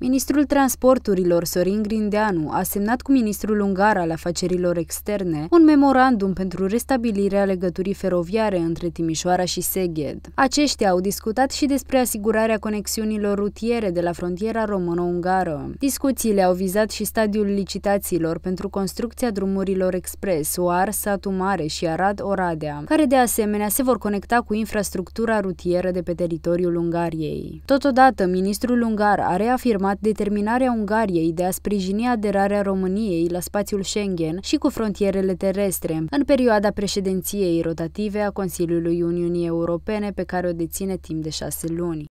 Ministrul Transporturilor Sorin Grindeanu a semnat cu ministrul ungar al afacerilor externe un memorandum pentru restabilirea legăturii feroviare între Timișoara și Seged. Aceștia au discutat și despre asigurarea conexiunilor rutiere de la frontiera română-ungară. Discuțiile au vizat și stadiul licitațiilor pentru construcția drumurilor expres Oar, Satu Mare și Arad-Oradea, care de asemenea se vor conecta cu infrastructura rutieră de pe teritoriul Ungariei. Totodată, ministrul ungar a reafirmat exprimat determinarea Ungariei de a sprijini aderarea României la spațiul Schengen și cu frontierele terestre, în perioada președinției rotative a Consiliului Uniunii Europene pe care o deține timp de șase luni.